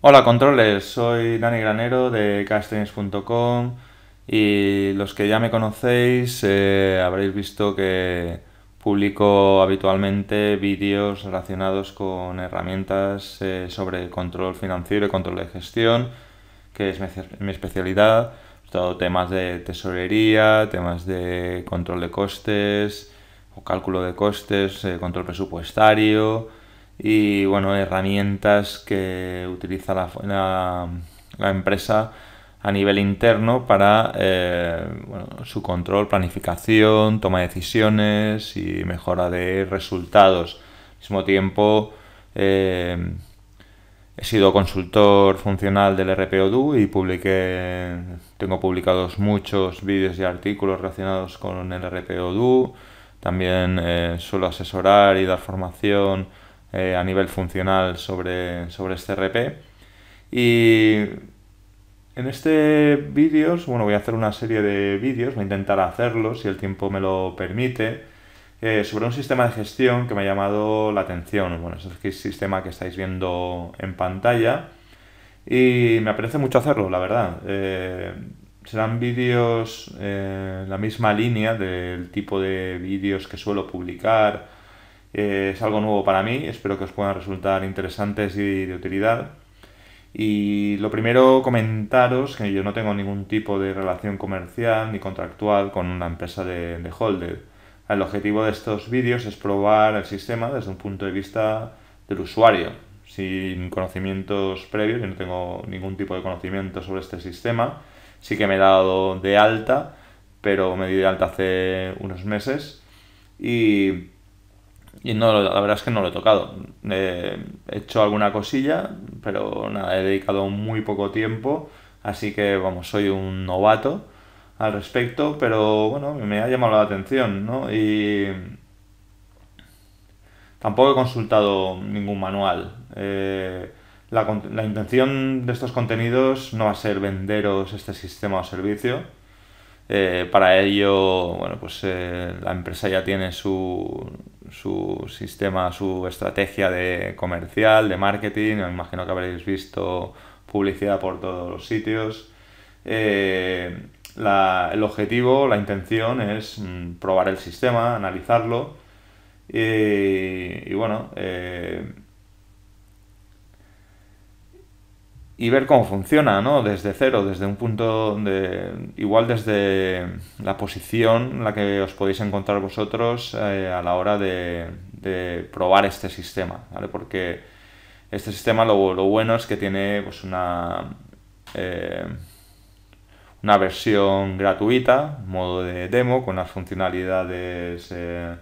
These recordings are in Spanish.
Hola controles, soy Dani Granero de castings.com y los que ya me conocéis eh, habréis visto que publico habitualmente vídeos relacionados con herramientas eh, sobre control financiero y control de gestión, que es mi, especialidad, todo temas de tesorería, temas de control de costes o cálculo de costes, eh, control presupuestario, y bueno, herramientas que utiliza la, empresa a nivel interno para eh, su control, planificación, toma de decisiones y mejora de resultados. Al mismo tiempo, eh, he sido consultor funcional del RPODU y publiqué, tengo publicados muchos vídeos y artículos relacionados con el RPODU. También eh, suelo asesorar y dar formación eh, a nivel funcional sobre, sobre este RP. Y en este vídeo, bueno, voy a hacer una serie de vídeos, voy a intentar hacerlo, si el tiempo me lo permite, eh, sobre un sistema de gestión que me ha llamado la atención. Bueno, es el sistema que estáis viendo en pantalla y me apetece mucho hacerlo, la verdad. Eh, serán vídeos en la misma línea del tipo de vídeos que suelo publicar eh, es algo nuevo para mí, espero que os puedan resultar interesantes y de utilidad. Y lo primero, comentaros que yo no tengo ningún tipo de relación comercial ni contractual con una empresa de, de El objetivo de estos vídeos es probar el sistema desde un punto de vista del usuario, sin conocimientos previos, yo no tengo ningún tipo de conocimiento sobre este sistema. Sí que me he dado de alta, pero me di de alta hace unos meses. Y y no, la verdad es que no lo he tocado. Eh, he hecho alguna cosilla, pero nada, he dedicado muy poco tiempo, así que vamos, soy un novato al respecto, pero bueno, me ha llamado la atención, ¿no? Y tampoco he consultado ningún manual. Eh, la, intención de estos contenidos no va a ser venderos este sistema o servicio. Eh, para ello, bueno, pues la empresa ya tiene su, su sistema, su estrategia de comercial, de marketing. Me imagino que habréis visto publicidad por todos los sitios. Eh, el objetivo, la intención es mm, probar el sistema, analizarlo y, bueno, eh, y ver cómo funciona, ¿no? Desde cero, desde un punto de... igual desde la posición en la que os podéis encontrar vosotros eh, a la hora de, probar este sistema, Porque este sistema lo, lo bueno es que tiene pues, una... Eh, una versión gratuita, modo de demo, con las funcionalidades eh,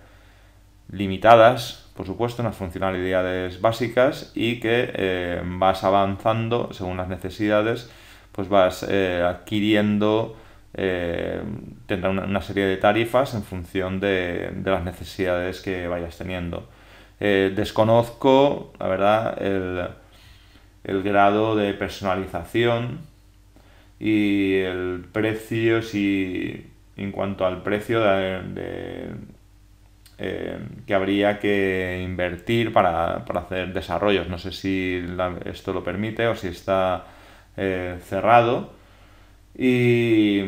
limitadas, por supuesto, unas funcionalidades básicas y que eh, vas avanzando según las necesidades, pues vas eh, adquiriendo, eh, tendrá una, serie de tarifas en función de, las necesidades que vayas teniendo. desconozco, la verdad, el, grado de personalización y el precio, si en cuanto al precio de eh, que habría que invertir para, hacer desarrollos. No sé si esto lo permite o si está eh, cerrado. Y...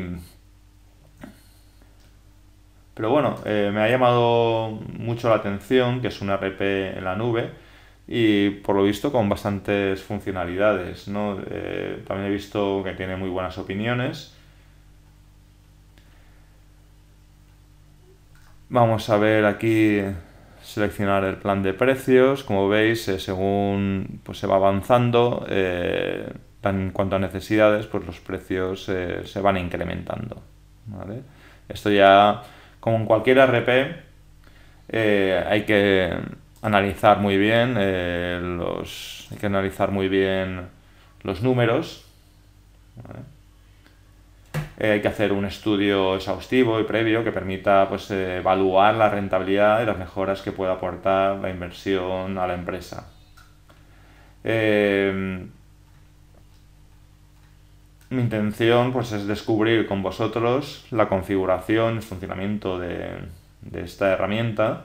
Pero bueno, eh, me ha llamado mucho la atención que es un RP en la nube y por lo visto con bastantes funcionalidades. también he visto que tiene muy buenas opiniones Vamos a ver aquí seleccionar el plan de precios. Como veis, eh, según pues, se va avanzando, eh, en cuanto a necesidades, pues los precios eh, se van incrementando. Esto ya, como en cualquier RP, hay que analizar muy bien los. Hay que analizar muy bien los números. ¿vale? Eh, hay que hacer un estudio exhaustivo y previo que permita pues, evaluar la rentabilidad y las mejoras que pueda aportar la inversión a la empresa. Eh, mi intención pues, es descubrir con vosotros la configuración, el funcionamiento de, esta herramienta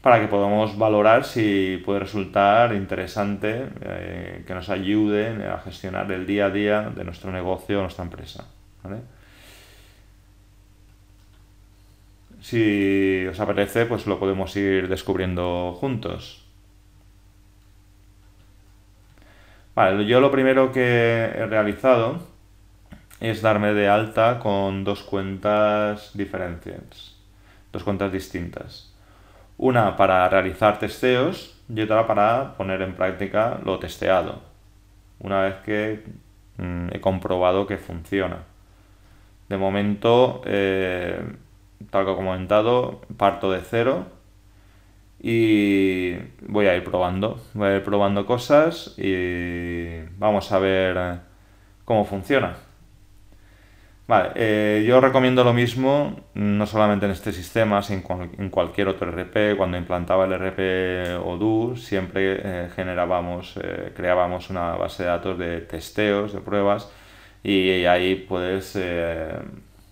para que podamos valorar si puede resultar interesante, eh, que nos ayude a gestionar el día a día de nuestro negocio, o nuestra empresa. Si os apetece pues lo podemos ir descubriendo juntos. Vale, yo lo primero que he realizado es darme de alta con dos cuentas diferentes, dos cuentas distintas. Una para realizar testeos y otra para poner en práctica lo testeado, una vez que mm, he comprobado que funciona. De momento, eh, tal como he comentado, parto de cero y voy a ir probando. Voy a ir probando cosas y vamos a ver cómo funciona. Vale, eh, yo recomiendo lo mismo, no solamente en este sistema, sino en, cualquier otro RP. Cuando implantaba el RP Odoo siempre eh, generábamos, creábamos una base de datos de testeos, de pruebas, y ahí puedes eh,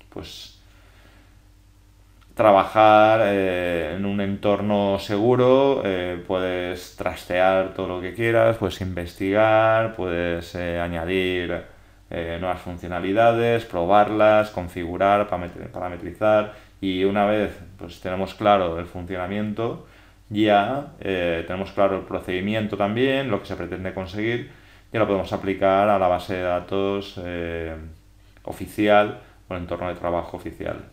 pues trabajar eh, en un entorno seguro, eh, puedes trastear todo lo que quieras, puedes investigar, puedes añadir nuevas funcionalidades, probarlas, configurar, parametrizar y una vez pues, tenemos claro el funcionamiento, ya tenemos claro el procedimiento también, lo que se pretende conseguir, y lo podemos aplicar a la base de datos eh, oficial o el entorno de trabajo oficial.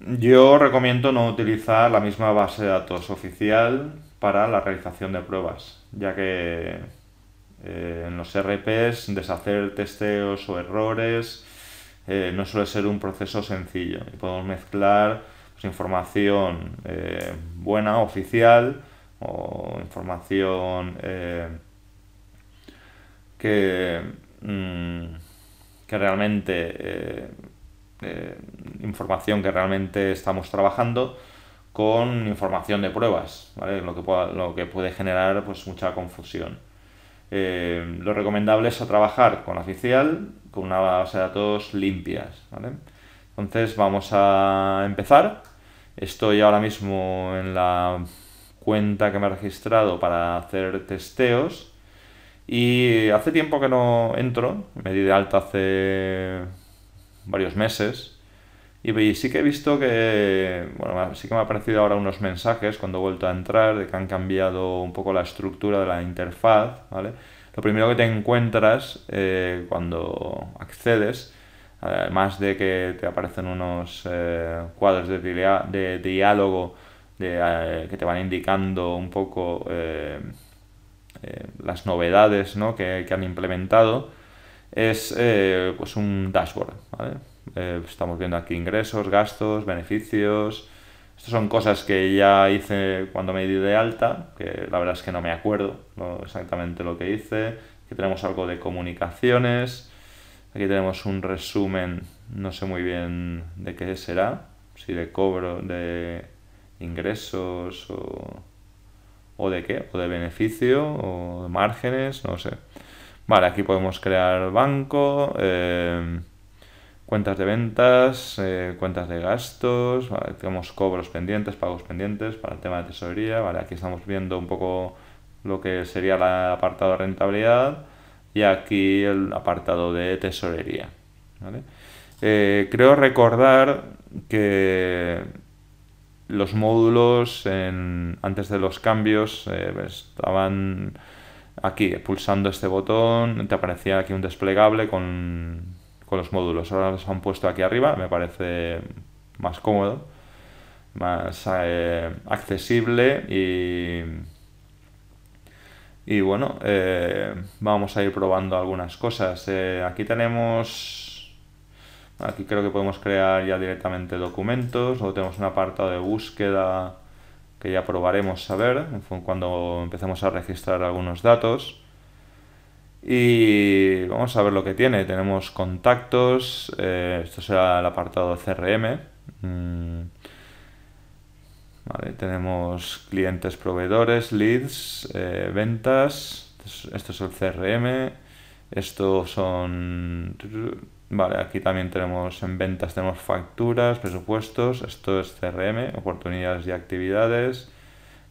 Yo recomiendo no utilizar la misma base de datos oficial para la realización de pruebas, ya que eh, en los RPs deshacer testeos o errores eh, no suele ser un proceso sencillo. podemos mezclar pues, información eh, buena, oficial, o información eh, mm, que, realmente... información que realmente estamos trabajando con información de pruebas, ¿vale? lo, que puede generar pues, mucha confusión. Eh, lo recomendable es trabajar con oficial con una base de datos limpias. Entonces vamos a empezar. Estoy ahora mismo en la cuenta que me he registrado para hacer testeos y hace tiempo que no entro, me di de alta hace varios meses y sí que he visto que, bueno, sí que me han aparecido ahora unos mensajes cuando he vuelto a entrar de que han cambiado un poco la estructura de la interfaz, ¿vale? Lo primero que te encuentras eh, cuando accedes, además de que te aparecen unos eh, cuadros de, diálogo eh, que te van indicando un poco las novedades que, que, han implementado, es pues un dashboard, ¿vale? Eh, pues estamos viendo aquí ingresos, gastos, beneficios. Estas son cosas que ya hice cuando me di de alta, que la verdad es que no me acuerdo exactamente lo que hice. Aquí tenemos algo de comunicaciones. Aquí tenemos un resumen, no sé muy bien de qué será, si de cobro, de ingresos o, o de qué, o de beneficio, o de márgenes, no sé. Vale, aquí podemos crear banco. Eh, cuentas de ventas, eh, cuentas de gastos, tenemos cobros pendientes, pagos pendientes para el tema de tesorería, aquí estamos viendo un poco lo que sería el apartado de rentabilidad y aquí el apartado de tesorería. Eh, creo recordar que los módulos antes de los cambios eh, estaban aquí, pulsando este botón, te aparecía aquí un desplegable con con los módulos. Ahora los han puesto aquí arriba, me parece más cómodo, más eh, accesible y... Y bueno, eh, vamos a ir probando algunas cosas. Eh, aquí tenemos, aquí creo que podemos crear ya directamente documentos, o tenemos un apartado de búsqueda que ya probaremos a ver cuando empecemos a registrar algunos datos. Y vamos a ver lo que tiene. Tenemos contactos, eh, esto será el apartado CRM. Mm. tenemos clientes, proveedores, leads, eh, ventas. Esto es el CRM. Esto son... Vale, aquí también tenemos en ventas, tenemos facturas, presupuestos. Esto es CRM, oportunidades y actividades.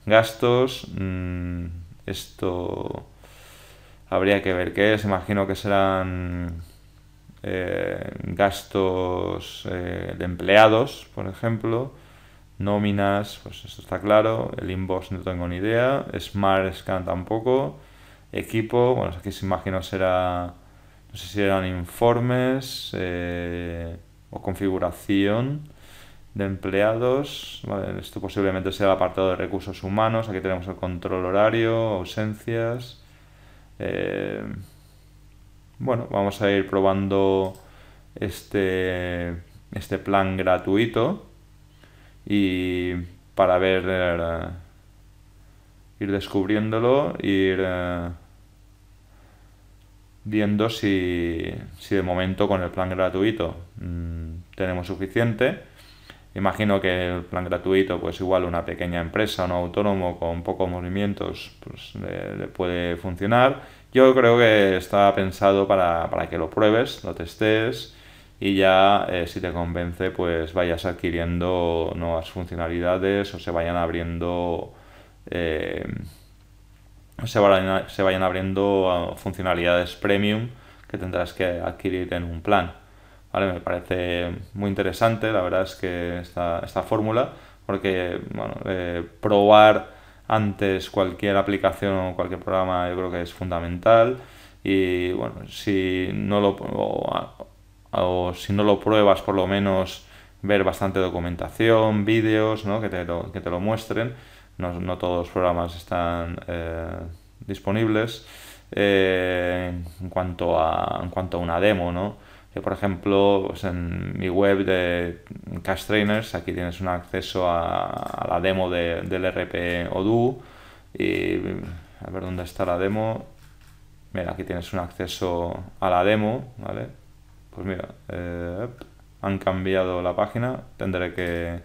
Gastos. Mm, esto Habría que ver qué es, imagino que serán eh, gastos eh, de empleados, por ejemplo, nóminas, pues esto está claro, el inbox no tengo ni idea, Smart Scan tampoco, equipo, bueno, aquí se imagino será, no sé si eran informes eh, o configuración de empleados, esto posiblemente sea el apartado de recursos humanos, aquí tenemos el control horario, ausencias, eh, bueno, vamos a ir probando este, este plan gratuito y para ver, eh, ir descubriéndolo, ir eh, viendo si, de momento con el plan gratuito mm, tenemos suficiente Imagino que el plan gratuito, pues igual una pequeña empresa, un autónomo con pocos movimientos, pues le, puede funcionar. Yo creo que está pensado para, que lo pruebes, lo testes y ya eh, si te convence, pues vayas adquiriendo nuevas funcionalidades o se vayan abriendo... Eh, se, vayan, se vayan abriendo ah, funcionalidades premium que tendrás que adquirir en un plan. Vale, me parece muy interesante, la verdad es que esta, esta fórmula, porque eh, probar antes cualquier aplicación o cualquier programa yo creo que es fundamental y bueno, si no lo, o, si no lo pruebas por lo menos ver bastante documentación, vídeos ¿no? que, te lo, que te lo muestren, no, todos los programas están eh, disponibles eh, en, cuanto a, en cuanto a una demo, ¿no? que por ejemplo, pues en mi web de Cash Trainers, aquí tienes un acceso a, la demo del RP Odoo. Y a ver dónde está la demo. Mira, aquí tienes un acceso a la demo, ¿vale? Pues mira, eh, han cambiado la página. Tendré que,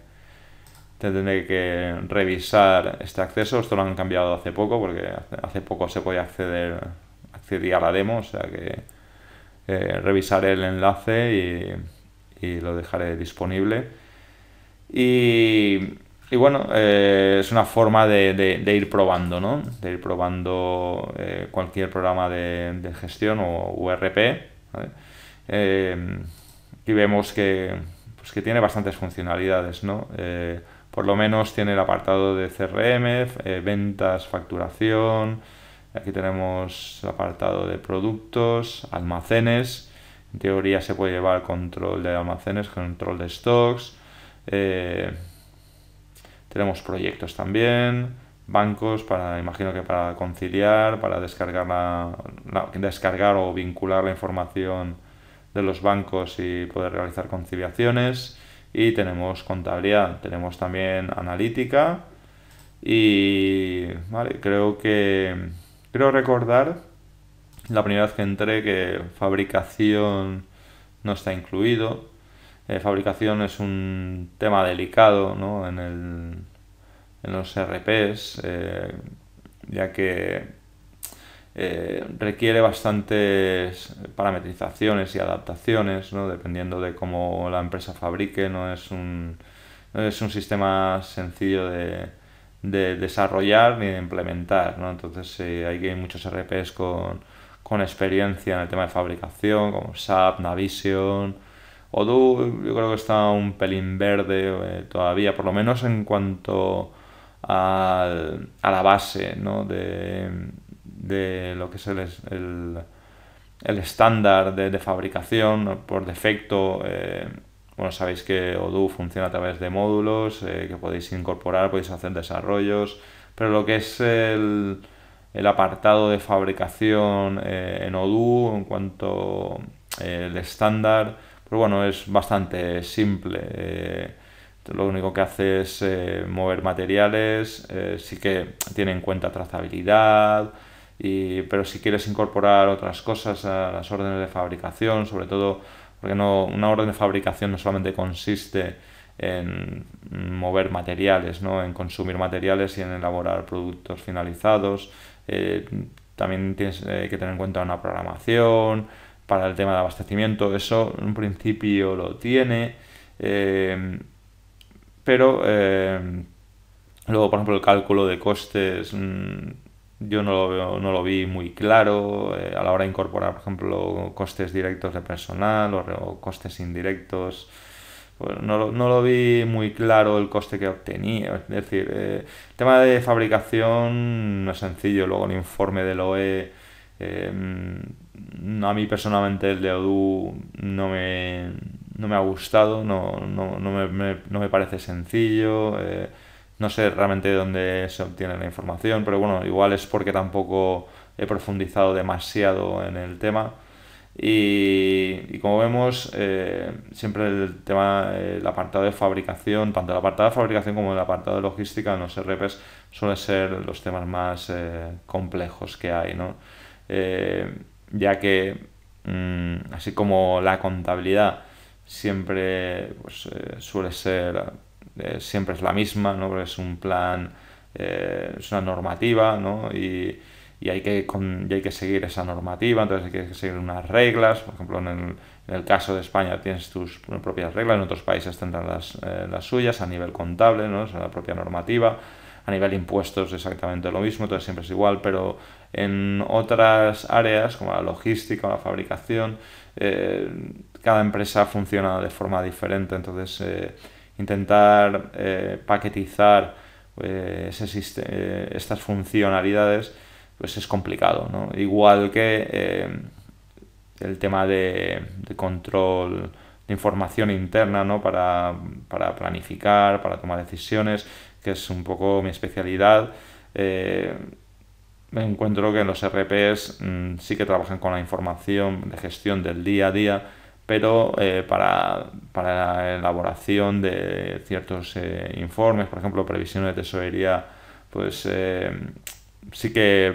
tendré que revisar este acceso. Esto lo han cambiado hace poco, porque hace poco se podía acceder a la demo, o sea que revisar eh, revisaré el enlace y, lo dejaré disponible. Y, bueno, eh, es una forma de, ir probando, ¿no? De ir probando eh, cualquier programa de, gestión o URP. y vemos que, pues que tiene bastantes funcionalidades, ¿no? por lo menos tiene el apartado de CRM, ventas, facturación, Aquí tenemos apartado de productos, almacenes. En teoría se puede llevar control de almacenes, control de stocks. Eh, tenemos proyectos también, bancos para, imagino que para conciliar, para descargar, descargar o vincular la información de los bancos y poder realizar conciliaciones. Y tenemos contabilidad, tenemos también analítica. Y creo que Quiero recordar la primera vez que entré que fabricación no está incluido. Eh, fabricación es un tema delicado en, los RPs, eh, ya que eh, requiere bastantes parametrizaciones y adaptaciones, dependiendo de cómo la empresa fabrique. No es un, no es un sistema sencillo de, de desarrollar ni de implementar, Entonces eh, hay muchos RPs con, experiencia en el tema de fabricación, como SAP, Navision, Odoo, yo creo que está un pelín verde eh, todavía, por lo menos en cuanto a, la base, De, lo que es el, estándar de, fabricación, por defecto eh, bueno, sabéis que Odoo funciona a través de módulos eh, que podéis incorporar, podéis hacer desarrollos, pero lo que es el, apartado de fabricación eh, en Odoo en cuanto al eh, estándar, pues bueno, es bastante simple. lo único que hace es mover materiales, sí que tiene en cuenta trazabilidad, pero si quieres incorporar otras cosas a las órdenes de fabricación, sobre todo porque no, una orden de fabricación no solamente consiste en mover materiales, en consumir materiales y en elaborar productos finalizados. Eh, también tienes eh, que tener en cuenta una programación para el tema de abastecimiento. Eso en principio lo tiene, eh, pero luego, por ejemplo, el cálculo de costes. Mm, yo no lo, no lo vi muy claro eh, a la hora de incorporar, por ejemplo, costes directos de personal o, costes indirectos. Pues no, no, lo vi muy claro el coste que obtenía. Es decir, el eh, tema de fabricación no es sencillo. Luego el informe del OE, em, a mí personalmente el de ODU no me, no me ha gustado, no, me, parece sencillo. Eh, no sé realmente dónde se obtiene la información, pero bueno, igual es porque tampoco he profundizado demasiado en el tema. Y, como vemos, eh, siempre el tema, el apartado de fabricación, tanto el apartado de fabricación como el apartado de logística en los RPs suelen ser los temas más eh, complejos que hay, ¿no? Eh, ya que, mm, así como la contabilidad siempre pues, suele ser eh, siempre es la misma, ¿no? es un plan, eh, es una normativa ¿no? y, hay que hay que seguir esa normativa, entonces hay que seguir unas reglas, por ejemplo en el, caso de España tienes tus propias reglas, en otros países tendrán eh, las, suyas a nivel contable, ¿no? es la propia normativa. A nivel impuestos exactamente lo mismo, entonces siempre es igual, pero en otras áreas como la logística o la fabricación, cada empresa funciona de forma diferente, entonces intentar eh, paquetizar pues, eh, estas funcionalidades, pues es complicado, ¿no? Igual que eh, el tema de, control de información interna, ¿no? Para, planificar, para tomar decisiones, que es un poco mi especialidad. me encuentro que en los e RPs mm, sí que trabajan con la información de gestión del día a día, pero eh, para, la elaboración de ciertos eh, informes, por ejemplo, previsión de tesorería, pues eh, sí que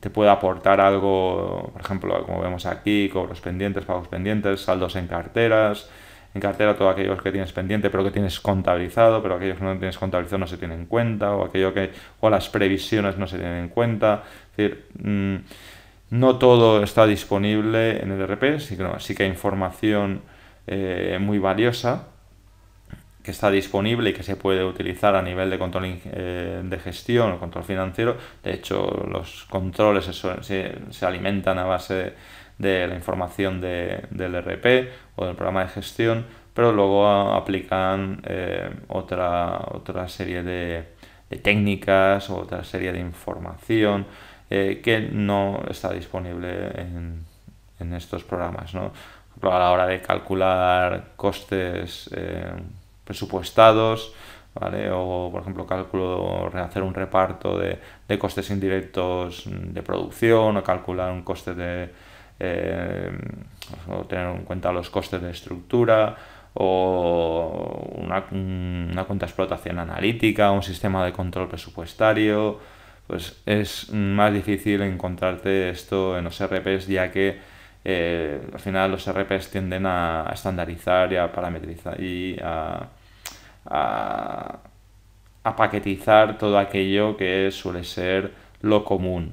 te puede aportar algo, por ejemplo, como vemos aquí, cobros pendientes, pagos pendientes, saldos en carteras, en cartera todo aquello que tienes pendiente pero que tienes contabilizado, pero aquellos que no tienes contabilizado no se tienen en cuenta, o aquello que, o las previsiones no se tienen en cuenta. Es decir, mm, no todo está disponible en el e RP, sí que, sí que hay información eh, muy valiosa que está disponible y que se puede utilizar a nivel de control eh, de gestión o control financiero. De hecho, los controles se, alimentan a base de la información de, del e RP o del programa de gestión, pero luego aplican eh, otra, otra serie de, de técnicas o otra serie de información. Eh, que no está disponible en, estos programas. ¿no? A la hora de calcular costes eh, presupuestados, o por ejemplo cálculo, hacer un reparto de, costes indirectos de producción o calcular un coste de... Eh, tener en cuenta los costes de estructura o una, una cuenta de explotación analítica, un sistema de control presupuestario, pues es más difícil encontrarte esto en los RPs ya que eh, al final los RPs tienden a, estandarizar y a parametrizar y a, paquetizar todo aquello que suele ser lo común.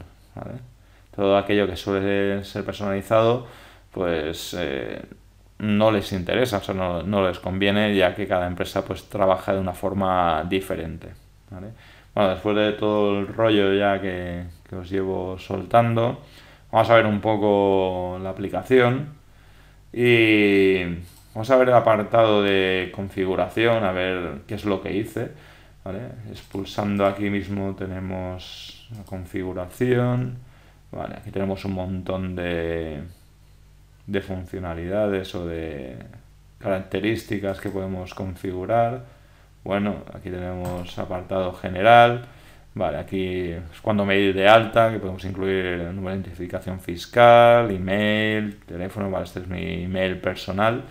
Todo aquello que suele ser personalizado, pues eh, no les interesa, no, les conviene, ya que cada empresa pues trabaja de una forma diferente. ¿vale? Bueno, después de todo el rollo ya que, os llevo soltando, vamos a ver un poco la aplicación y vamos a ver el apartado de configuración, a ver qué es lo que hice. Expulsando aquí mismo tenemos la configuración. aquí tenemos un montón de funcionalidades o de características que podemos configurar bueno, aquí tenemos apartado general. Vale, aquí es cuando me de alta, que podemos incluir el número de identificación fiscal, email, teléfono. Vale, este es mi email personal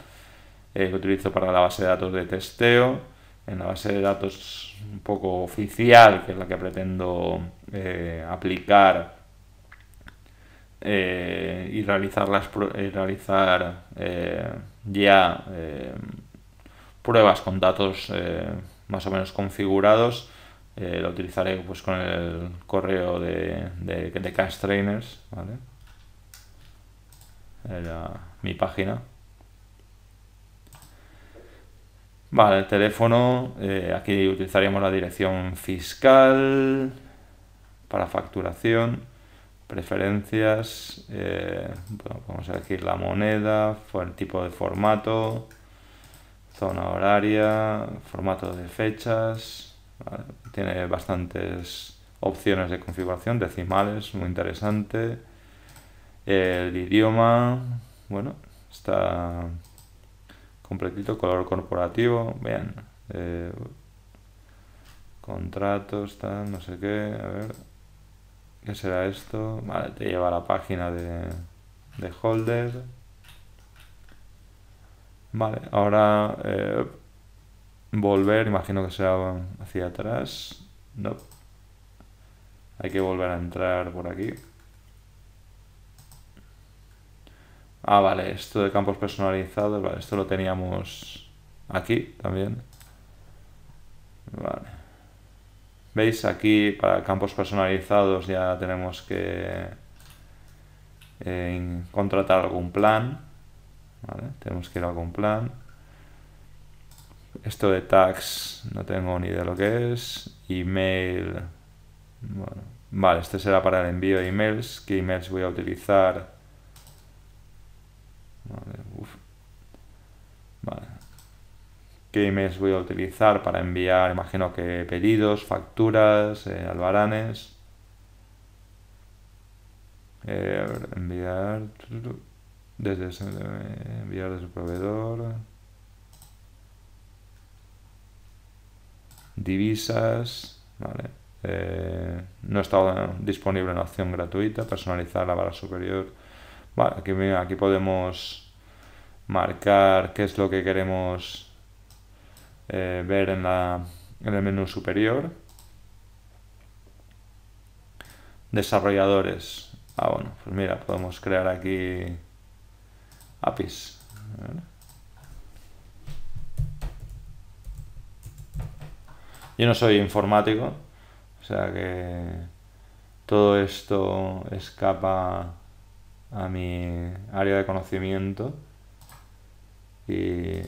que eh, utilizo para la base de datos de testeo. En la base de datos un poco oficial, que es la que pretendo eh, aplicar eh, y realizar, las, realizar ya pruebas con datos eh, más o menos configurados. Eh, lo utilizaré pues, con el correo de, de, Cash Trainers, mi página. Vale, el teléfono, eh, aquí utilizaríamos la dirección fiscal para facturación, preferencias, vamos a podemos elegir la moneda, el tipo de formato, zona horaria, formato de fechas, tiene bastantes opciones de configuración, decimales, muy interesante, el idioma, bueno, está completito, color corporativo, bien, eh, contratos, no sé qué, a ver, ¿qué será esto? Vale, te lleva a la página de, de Holder, Vale, ahora eh, volver, imagino que sea hacia atrás. No. Hay que volver a entrar por aquí. Ah, vale, esto de campos personalizados, vale, esto lo teníamos aquí también. Vale. ¿Veis? Aquí para campos personalizados ya tenemos que eh, contratar algún plan. Tenemos que ir a algún plan. Esto de tags no tengo ni idea lo que es. Email. Bueno, vale, este será para el envío de emails. ¿Qué emails voy a utilizar? Vale, vale. ¿Qué emails voy a utilizar para enviar, imagino que pedidos, facturas, eh, albaranes? Eh, ver, enviar desde enviar desde el proveedor, divisas, vale. Eh, no está disponible la opción gratuita, personalizar la barra superior. aquí, aquí podemos marcar qué es lo que queremos eh, ver en, en el menú superior. Desarrolladores. Ah, bueno, pues mira, podemos crear aquí APIs. Yo no soy informático, o sea que todo esto escapa a mi área de conocimiento y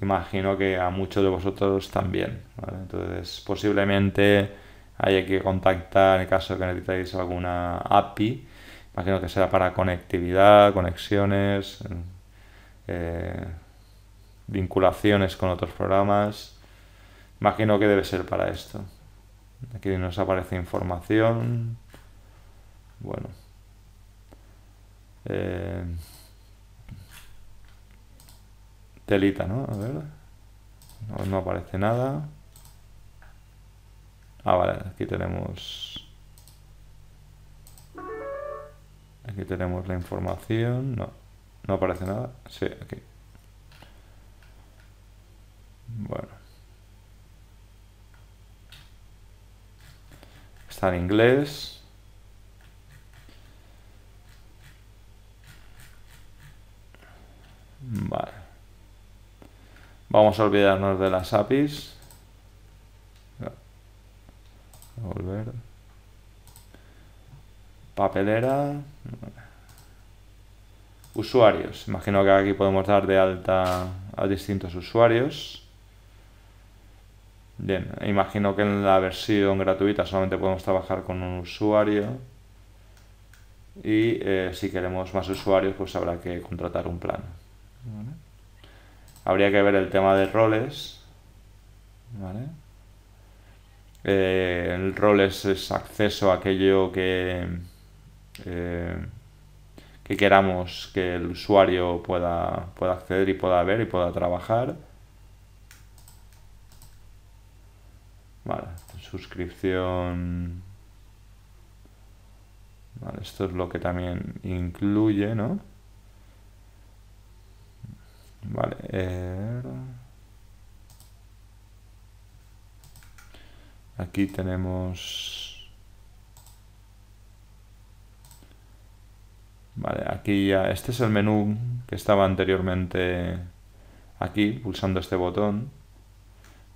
imagino que a muchos de vosotros también. Entonces, posiblemente haya que contactar en caso de que necesitáis alguna API imagino que será para conectividad, conexiones, eh, vinculaciones con otros programas. Imagino que debe ser para esto. Aquí nos aparece información. Bueno. Eh, telita, ¿no? A ver. no aparece nada. Ah, vale, aquí tenemos Aquí tenemos la información. No, no aparece nada. Sí, aquí. Bueno. Está en inglés. Vale. Vamos a olvidarnos de las APIs. A volver. Papelera. Usuarios. Imagino que aquí podemos dar de alta a distintos usuarios. Bien, imagino que en la versión gratuita solamente podemos trabajar con un usuario. Y eh, si queremos más usuarios, pues habrá que contratar un plan. Habría que ver el tema de roles. Eh, el roles es acceso a aquello que, eh, que queramos que el usuario pueda, pueda acceder y pueda ver y pueda trabajar. Vale, suscripción. Vale, esto es lo que también incluye, ¿no? Vale. Er. Aquí tenemos este es el menú que estaba anteriormente aquí, pulsando este botón.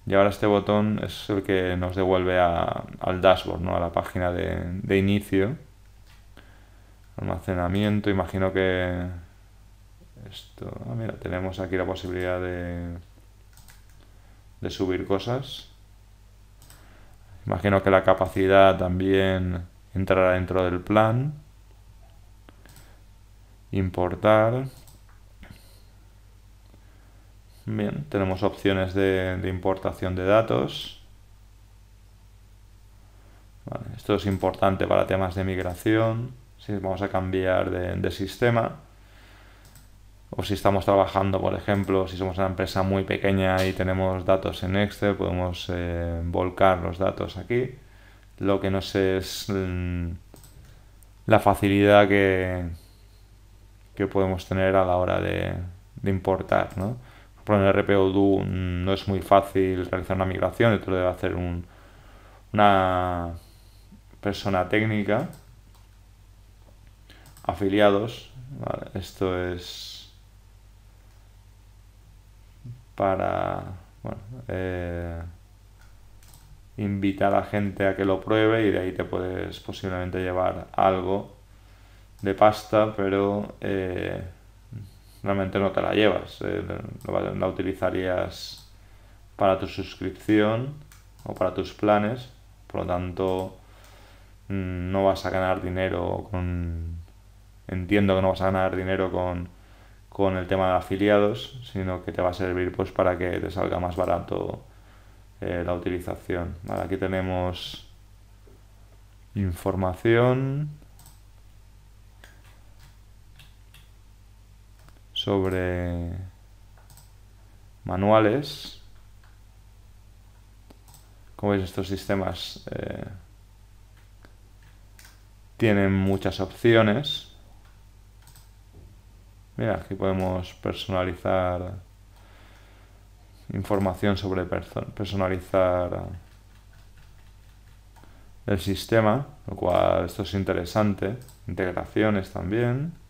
Y ahora este botón es el que nos devuelve al dashboard, ¿no? a la página de, inicio. Almacenamiento, imagino que esto... Ah, mira, tenemos aquí la posibilidad de, de subir cosas. Imagino que la capacidad también entrará dentro del plan importar. Bien, tenemos opciones de, importación de datos. esto es importante para temas de migración. Si vamos a cambiar de, sistema o si estamos trabajando, por ejemplo, si somos una empresa muy pequeña y tenemos datos en Excel, podemos eh, volcar los datos aquí. Lo que nos es mm, la facilidad que, que podemos tener a la hora de, importar. ¿no? Por ejemplo, en RPODU no es muy fácil realizar una migración, esto lo debe hacer una persona técnica. Afiliados, esto es para bueno, eh, invitar a la gente a que lo pruebe y de ahí te puedes posiblemente llevar algo de pasta, pero eh, realmente no te la llevas. Eh, la utilizarías para tu suscripción o para tus planes, por lo tanto mm, no vas a ganar dinero con... Entiendo que no vas a ganar dinero con, con el tema de afiliados, sino que te va a servir pues para que te salga más barato eh, la utilización. Vale, aquí tenemos información sobre manuales. Como veis, estos sistemas eh, tienen muchas opciones. Mira, aquí podemos personalizar información sobre personalizar el sistema, lo cual esto es interesante. Integraciones también.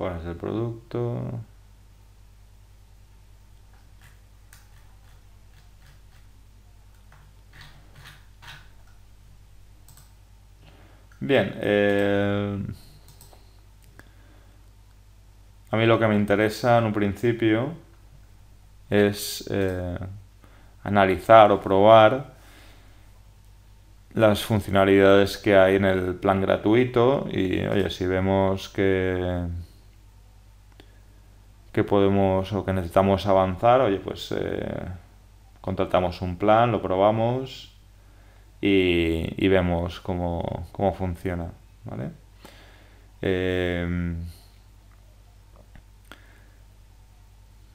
mejoras del producto. Bien, eh, a mí lo que me interesa en un principio es eh, analizar o probar las funcionalidades que hay en el plan gratuito y oye, si vemos que que podemos o que necesitamos avanzar, oye, pues eh, contratamos un plan, lo probamos y, vemos cómo, funciona, em,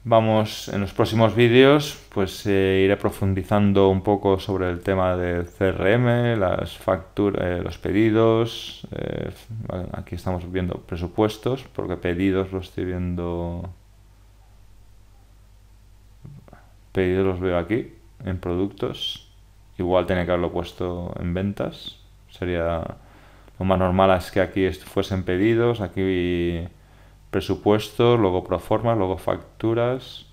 vamos, en los próximos vídeos, pues eh, iré profundizando un poco sobre el tema del CRM, las facturas, eh, los pedidos, aquí estamos viendo presupuestos, porque pedidos lo estoy viendo Pedidos los veo aquí, en productos. Igual tiene que haberlo puesto en ventas. Sería lo más normal es que aquí fuesen pedidos, aquí presupuestos, luego proformas, luego facturas.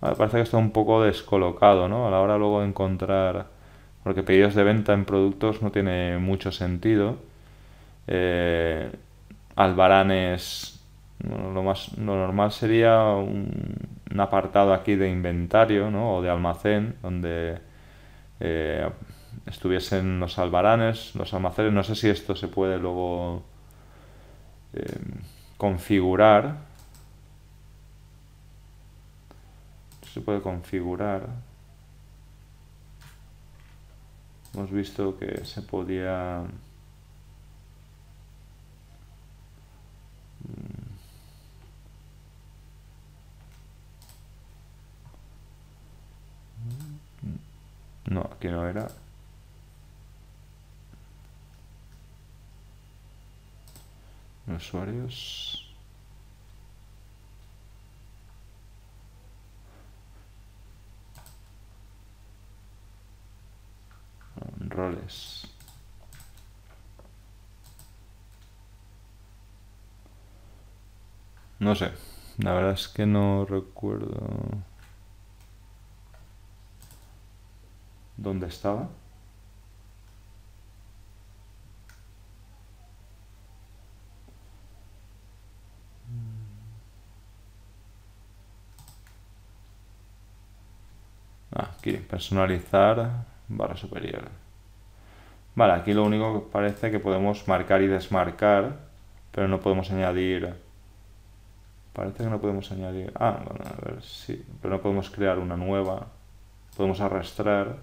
Ah, parece que está un poco descolocado, ¿no? A la hora luego de encontrar... Porque pedidos de venta en productos no tiene mucho sentido. Eh, albaranes lo, más, lo normal sería un, apartado aquí de inventario ¿no? o de almacén donde eh, estuviesen los albaranes, los almacenes. No sé si esto se puede luego eh, configurar. Se puede configurar. Hemos visto que se podía... No, aquí no era. Usuarios. roles. No sé, la verdad es que no recuerdo. donde estaba. aquí, personalizar, barra superior. Vale, aquí lo único que parece que podemos marcar y desmarcar, pero no podemos añadir... Parece que no podemos añadir... Ah, bueno, a ver, sí, pero no podemos crear una nueva. Podemos arrastrar.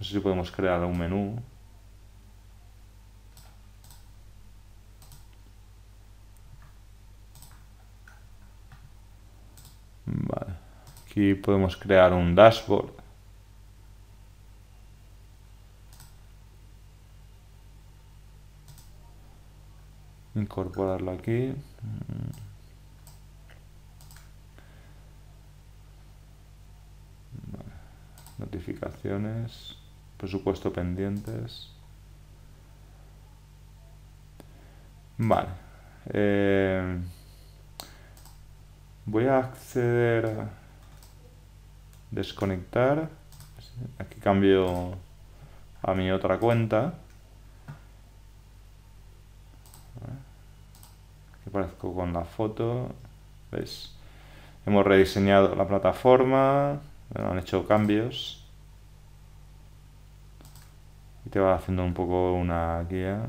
No sé si podemos crear un menú. Aquí podemos crear un dashboard. Incorporarlo aquí. Notificaciones presupuesto pendientes. Vale. Eh, voy a acceder, desconectar. Aquí cambio a mi otra cuenta. Aquí parezco con la foto. ¿Veis? Hemos rediseñado la plataforma, han hecho cambios te va haciendo un poco una guía.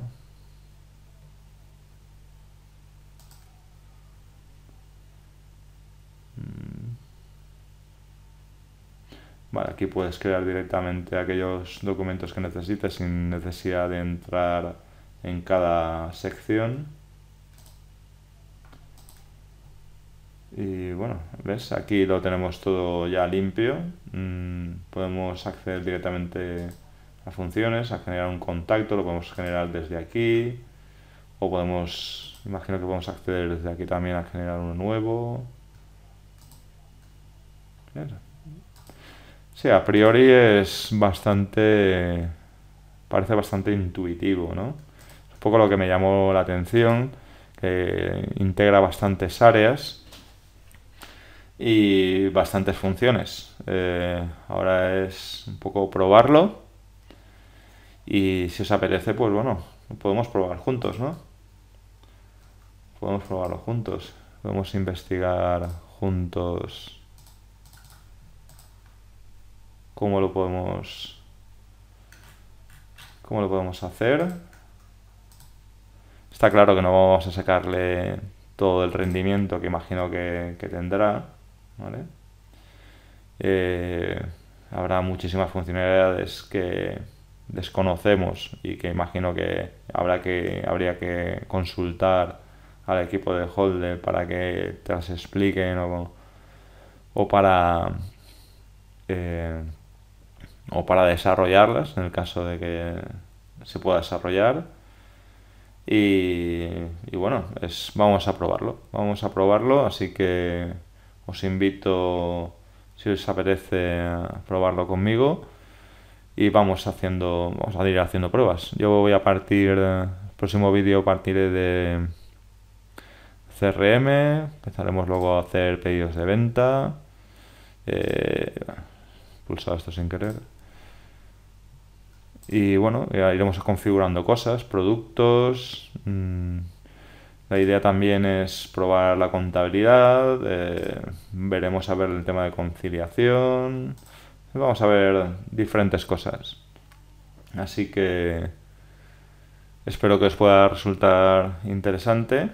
Mm. aquí puedes crear directamente aquellos documentos que necesites sin necesidad de entrar en cada sección. Y bueno, ves, aquí lo tenemos todo ya limpio. Mm, podemos acceder directamente las funciones, a generar un contacto, lo podemos generar desde aquí, o podemos, imagino que podemos acceder desde aquí también a generar uno nuevo. Sí, a priori es bastante, parece bastante intuitivo, ¿no? Es un poco lo que me llamó la atención, que integra bastantes áreas y bastantes funciones. Eh, ahora es un poco probarlo y si os apetece, pues bueno, podemos probar juntos, ¿no? Podemos probarlo juntos. Podemos investigar juntos cómo lo podemos cómo lo podemos hacer. Está claro que no vamos a sacarle todo el rendimiento que imagino que, tendrá. Eh, habrá muchísimas funcionalidades que desconocemos y que imagino que habrá que habría que consultar al equipo de Holder para que te las expliquen o, para eh, o para desarrollarlas en el caso de que se pueda desarrollar y, bueno vamos a probarlo vamos a probarlo así que os invito si os apetece probarlo conmigo y vamos haciendo vamos a ir haciendo pruebas yo voy a partir el próximo vídeo partiré de CRM empezaremos luego a hacer pedidos de venta eh, pulsado esto sin querer y bueno iremos configurando cosas productos mm, la idea también es probar la contabilidad eh, veremos a ver el tema de conciliación Vamos a ver diferentes cosas. Así que espero que os pueda resultar interesante.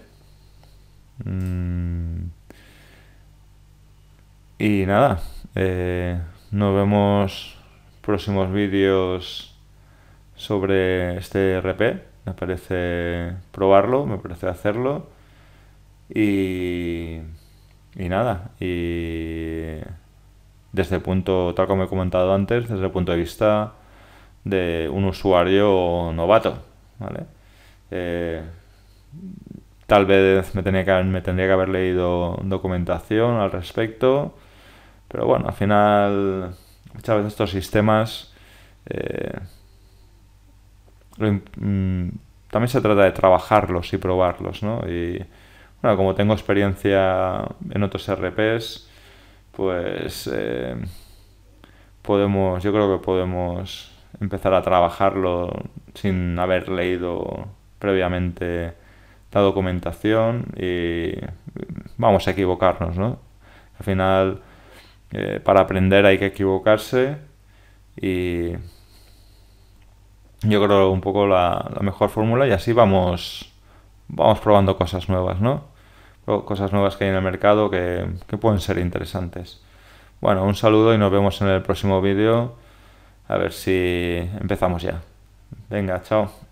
Mm. Y nada, eh, nos vemos próximos vídeos sobre este RP. Me parece probarlo, me parece hacerlo. Y, y nada, y desde el punto, tal como he comentado antes, desde el punto de vista de un usuario novato. Eh, tal vez me, tendría que haber leído documentación al respecto, pero bueno, al final muchas veces estos sistemas... Eh, mm, también se trata de trabajarlos y probarlos, ¿no? Y bueno, como tengo experiencia en otros RPs, pues eh, podemos, yo creo que podemos empezar a trabajarlo sin haber leído previamente la documentación y vamos a equivocarnos, ¿no? Al final, eh, para aprender hay que equivocarse y yo creo un poco la, la mejor fórmula y así vamos, vamos probando cosas nuevas, ¿no? cosas nuevas que hay en el mercado que pueden ser interesantes. Bueno, un saludo y nos vemos en el próximo vídeo. A ver si empezamos ya. Venga, chao.